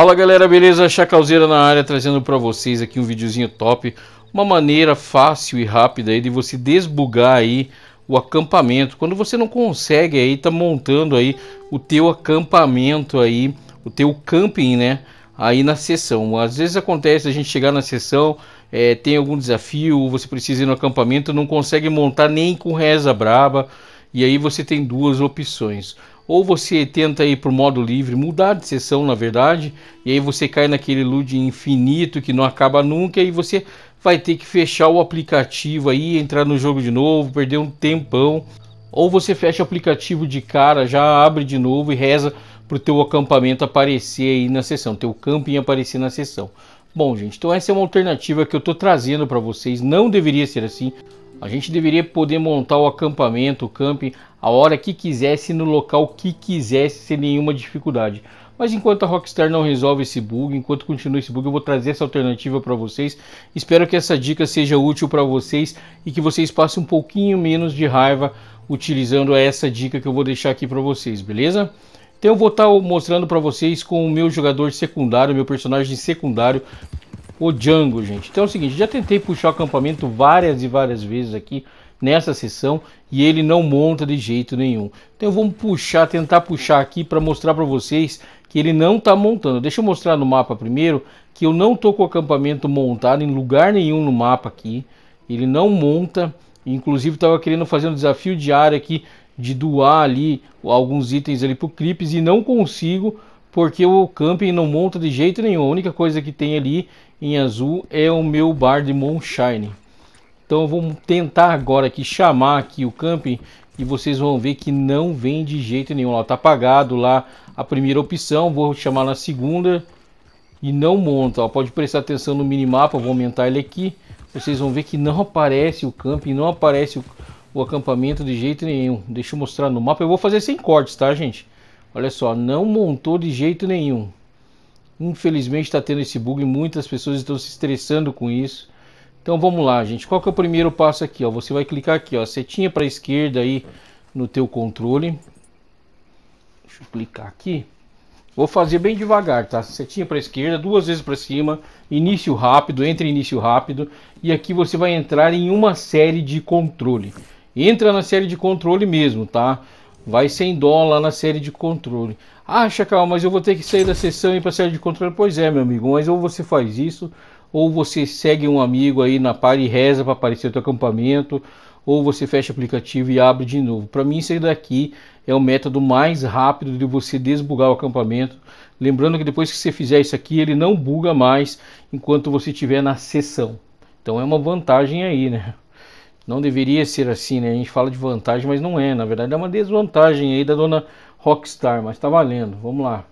Fala galera, beleza? Chacalzeira na área trazendo para vocês aqui um videozinho top, uma maneira fácil e rápida aí de você desbugar aí o acampamento. Quando você não consegue aí tá montando aí o teu acampamento aí, o teu camping, né? Aí na sessão. Às vezes acontece a gente chegar na sessão, é, tem algum desafio, você precisa ir no acampamento, não consegue montar nem com reza braba. E aí você tem duas opções ou você tenta ir para o modo livre, mudar de sessão na verdade, e aí você cai naquele loot infinito que não acaba nunca, e aí você vai ter que fechar o aplicativo aí, entrar no jogo de novo, perder um tempão, ou você fecha o aplicativo de cara, já abre de novo e reza para o teu acampamento aparecer aí na sessão, teu camping aparecer na sessão. Bom, gente, então essa é uma alternativa que eu estou trazendo para vocês, não deveria ser assim. A gente deveria poder montar o acampamento, o camping, a hora que quisesse, no local que quisesse, sem nenhuma dificuldade. Mas enquanto a Rockstar não resolve esse bug, enquanto continua esse bug, eu vou trazer essa alternativa para vocês. Espero que essa dica seja útil para vocês e que vocês passem um pouquinho menos de raiva utilizando essa dica que eu vou deixar aqui para vocês, beleza? Então eu vou estar tá mostrando para vocês com o meu jogador secundário, meu personagem secundário, o Django, gente. Então é o seguinte, já tentei puxar o acampamento várias e várias vezes aqui nessa sessão e ele não monta de jeito nenhum. Então vamos puxar, tentar puxar aqui para mostrar para vocês que ele não está montando. Deixa eu mostrar no mapa primeiro que eu não tô com o acampamento montado em lugar nenhum no mapa aqui. Ele não monta. Inclusive estava querendo fazer um desafio diário aqui de doar ali alguns itens ali o Crips e não consigo porque o camping não monta de jeito nenhum. A única coisa que tem ali em azul é o meu bar de moonshine. Então vamos tentar agora aqui chamar aqui o camping e vocês vão ver que não vem de jeito nenhum. Está apagado lá a primeira opção, vou chamar na segunda e não monta. Ó. Pode prestar atenção no minimapa, vou aumentar ele aqui. Vocês vão ver que não aparece o camping, não aparece o, o acampamento de jeito nenhum. Deixa eu mostrar no mapa, eu vou fazer sem cortes, tá gente? Olha só, não montou de jeito nenhum. Infelizmente está tendo esse bug, muitas pessoas estão se estressando com isso. Então vamos lá, gente. Qual que é o primeiro passo aqui? Ó? Você vai clicar aqui, ó, setinha para a esquerda aí no teu controle. Deixa eu clicar aqui. Vou fazer bem devagar, tá? Setinha para a esquerda, duas vezes para cima, início rápido, entre início rápido. E aqui você vai entrar em uma série de controle. Entra na série de controle mesmo, tá? vai sem dó lá na série de controle. Ah, Chacal, mas eu vou ter que sair da sessão e ir para a série de controle. Pois é, meu amigo, mas ou você faz isso, ou você segue um amigo aí na par e reza para aparecer o teu acampamento, ou você fecha o aplicativo e abre de novo. Para mim, sair daqui é o método mais rápido de você desbugar o acampamento. Lembrando que depois que você fizer isso aqui, ele não buga mais enquanto você estiver na sessão. Então é uma vantagem aí, né? Não deveria ser assim, né? A gente fala de vantagem, mas não é. Na verdade, é uma desvantagem aí da dona Rockstar, mas tá valendo. Vamos lá.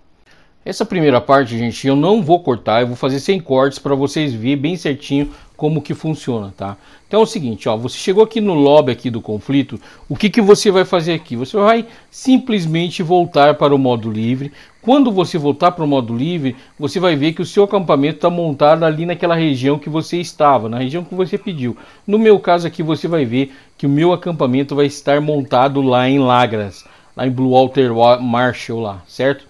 Essa primeira parte, gente, eu não vou cortar, eu vou fazer sem cortes para vocês verem bem certinho como que funciona, tá? Então é o seguinte, ó, você chegou aqui no lobby aqui do conflito, o que que você vai fazer aqui? Você vai simplesmente voltar para o modo livre. Quando você voltar para o modo livre, você vai ver que o seu acampamento está montado ali naquela região que você estava, na região que você pediu. No meu caso aqui, você vai ver que o meu acampamento vai estar montado lá em Lagras, lá em Blue Water Marshall lá, certo?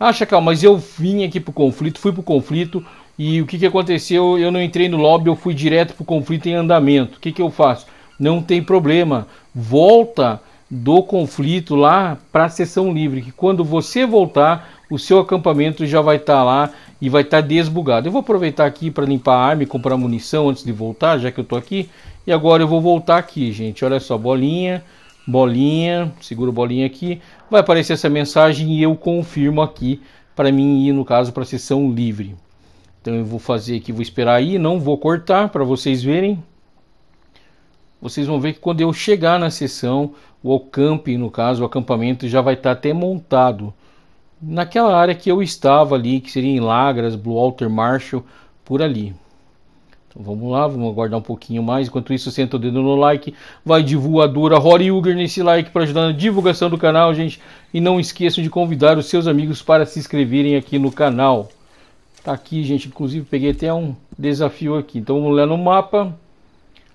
Ah, Chacal, mas eu vim aqui pro conflito, fui pro conflito e o que, que aconteceu? Eu não entrei no lobby, eu fui direto pro conflito em andamento. O que, que eu faço? Não tem problema. Volta do conflito lá para a sessão livre, que quando você voltar, o seu acampamento já vai estar tá lá e vai estar tá desbugado. Eu vou aproveitar aqui para limpar a arma e comprar munição antes de voltar, já que eu estou aqui. E agora eu vou voltar aqui, gente. Olha só, bolinha bolinha, seguro bolinha aqui, vai aparecer essa mensagem e eu confirmo aqui para mim ir no caso para a sessão livre. Então eu vou fazer aqui, vou esperar aí, não vou cortar para vocês verem. Vocês vão ver que quando eu chegar na sessão, o Ocamp, no caso, o acampamento já vai estar tá até montado. Naquela área que eu estava ali, que seria em Lagras, Blue water Marshall, por ali. Vamos lá, vamos aguardar um pouquinho mais. Enquanto isso, senta o dedo no like. Vai de voadora Rory Uger nesse like para ajudar na divulgação do canal, gente. E não esqueçam de convidar os seus amigos para se inscreverem aqui no canal. Tá aqui, gente. Inclusive, peguei até um desafio aqui. Então, vamos lá no mapa.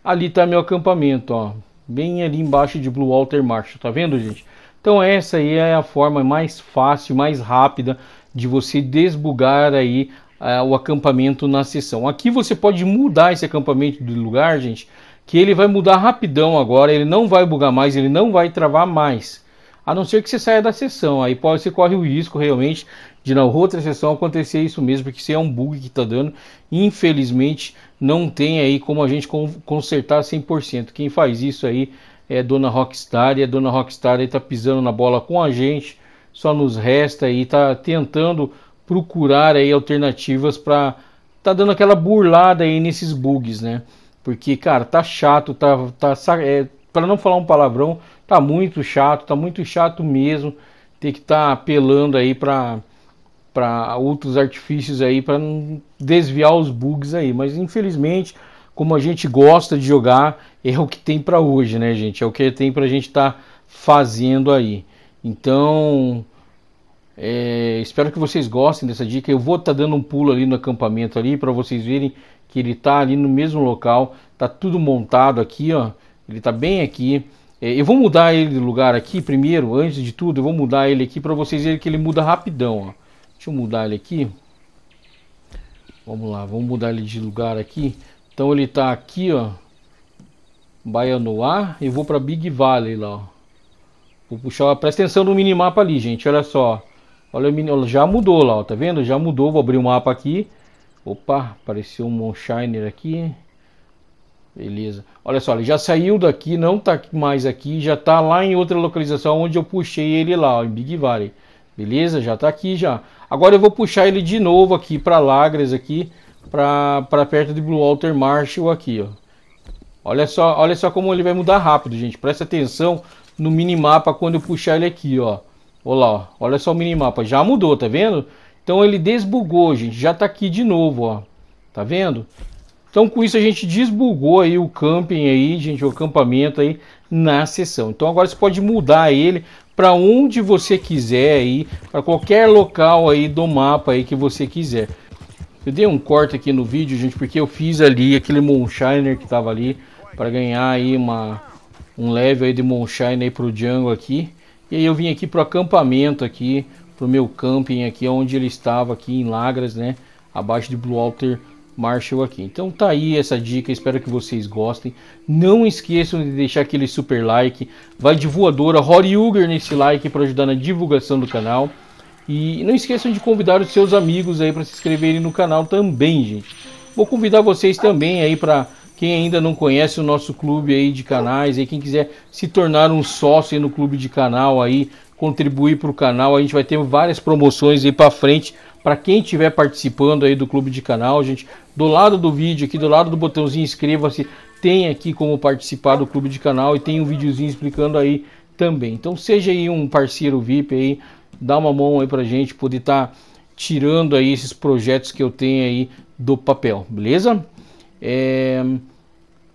Ali tá meu acampamento, ó. Bem ali embaixo de Blue Alter Marsh. Tá vendo, gente? Então essa aí é a forma mais fácil, mais rápida de você desbugar aí é, o acampamento na sessão. Aqui você pode mudar esse acampamento de lugar, gente, que ele vai mudar rapidão agora, ele não vai bugar mais, ele não vai travar mais. A não ser que você saia da sessão, aí pode, você corre o risco realmente de na outra sessão acontecer isso mesmo, porque se é um bug que está dando, infelizmente não tem aí como a gente consertar 100%. Quem faz isso aí é Dona Rockstar, e a Dona Rockstar está pisando na bola com a gente, só nos resta aí, está tentando procurar aí alternativas para tá dando aquela burlada aí nesses bugs, né? Porque, cara, tá chato, tá, tá é, para não falar um palavrão, tá muito chato, tá muito chato mesmo ter que estar tá apelando aí para para outros artifícios aí para desviar os bugs aí, mas infelizmente, como a gente gosta de jogar, é o que tem para hoje, né, gente? É o que tem para a gente estar tá fazendo aí. Então, é, espero que vocês gostem dessa dica. Eu vou estar tá dando um pulo ali no acampamento ali para vocês verem que ele está ali no mesmo local. Tá tudo montado aqui, ó. Ele está bem aqui. É, eu vou mudar ele de lugar aqui primeiro, antes de tudo. Eu vou mudar ele aqui para vocês verem que ele muda rapidão, ó. Deixa eu mudar ele aqui. Vamos lá, vamos mudar ele de lugar aqui. Então ele está aqui, ó. Baianoá. Eu vou para Big Valley lá, ó. Vou puxar, presta atenção no minimapa ali, gente. Olha só. Olha, o já mudou lá, ó, tá vendo? Já mudou, vou abrir o um mapa aqui. Opa, apareceu um Moonshiner aqui. Beleza. Olha só, ele já saiu daqui, não tá mais aqui, já tá lá em outra localização onde eu puxei ele lá, ó, em Big Valley. Beleza? Já tá aqui já. Agora eu vou puxar ele de novo aqui para Lagres aqui, para perto de Blue Walter Marshall aqui, ó. Olha só, olha só como ele vai mudar rápido, gente. Presta atenção no minimapa quando eu puxar ele aqui, ó. Olha lá, olha só o minimapa, já mudou, tá vendo? Então ele desbugou, gente, já tá aqui de novo, ó. Tá vendo? Então com isso a gente desbugou aí o camping aí, gente, o acampamento aí na sessão. Então agora você pode mudar ele para onde você quiser aí, para qualquer local aí do mapa aí que você quiser. Eu dei um corte aqui no vídeo, gente, porque eu fiz ali aquele Moonshiner que tava ali para ganhar aí uma um level aí de Moonshiner aí pro Django aqui. E aí eu vim aqui para o acampamento aqui, para o meu camping aqui, onde ele estava aqui em Lagras, né? Abaixo de Blue Alter Marshall aqui. Então tá aí essa dica, espero que vocês gostem. Não esqueçam de deixar aquele super like. Vai de voadora, Rory Uger nesse like para ajudar na divulgação do canal. E não esqueçam de convidar os seus amigos aí para se inscreverem no canal também, gente. Vou convidar vocês também aí para quem ainda não conhece o nosso clube aí de canais, e quem quiser se tornar um sócio no clube de canal aí, contribuir para o canal, a gente vai ter várias promoções aí para frente para quem estiver participando aí do clube de canal, gente. Do lado do vídeo aqui, do lado do botãozinho inscreva-se, tem aqui como participar do clube de canal e tem um videozinho explicando aí também. Então seja aí um parceiro VIP aí, dá uma mão aí para gente poder estar tá tirando aí esses projetos que eu tenho aí do papel, beleza? É...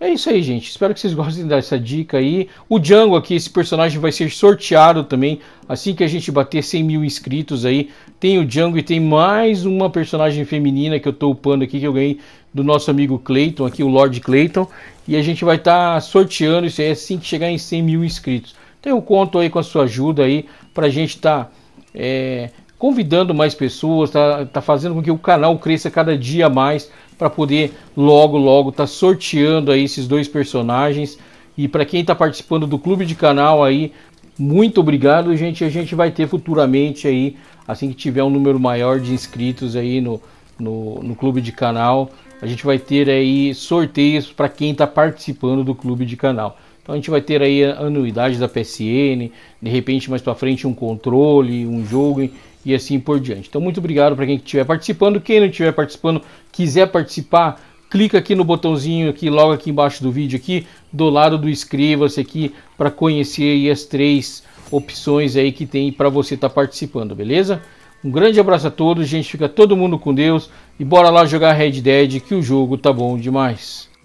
É isso aí, gente. Espero que vocês gostem dessa dica aí. O Django aqui, esse personagem vai ser sorteado também. Assim que a gente bater 100 mil inscritos aí, tem o Django e tem mais uma personagem feminina que eu tô upando aqui, que eu ganhei do nosso amigo Clayton, aqui o Lord Clayton. E a gente vai estar tá sorteando isso aí assim que chegar em 100 mil inscritos. Então eu conto aí com a sua ajuda aí pra gente estar tá, é, convidando mais pessoas, tá, tá fazendo com que o canal cresça cada dia mais para poder logo, logo estar tá sorteando aí esses dois personagens. E para quem está participando do clube de canal aí, muito obrigado, gente. A gente vai ter futuramente aí, assim que tiver um número maior de inscritos aí no, no, no clube de canal, a gente vai ter aí sorteios para quem está participando do clube de canal. Então a gente vai ter aí anuidades anuidade da PSN, de repente mais para frente um controle, um jogo, e assim por diante. Então, muito obrigado para quem estiver participando. Quem não estiver participando, quiser participar, clica aqui no botãozinho aqui logo aqui embaixo do vídeo aqui, do lado do inscreva-se aqui para conhecer as três opções aí que tem para você estar tá participando, beleza? Um grande abraço a todos, gente, fica todo mundo com Deus e bora lá jogar Red Dead que o jogo tá bom demais.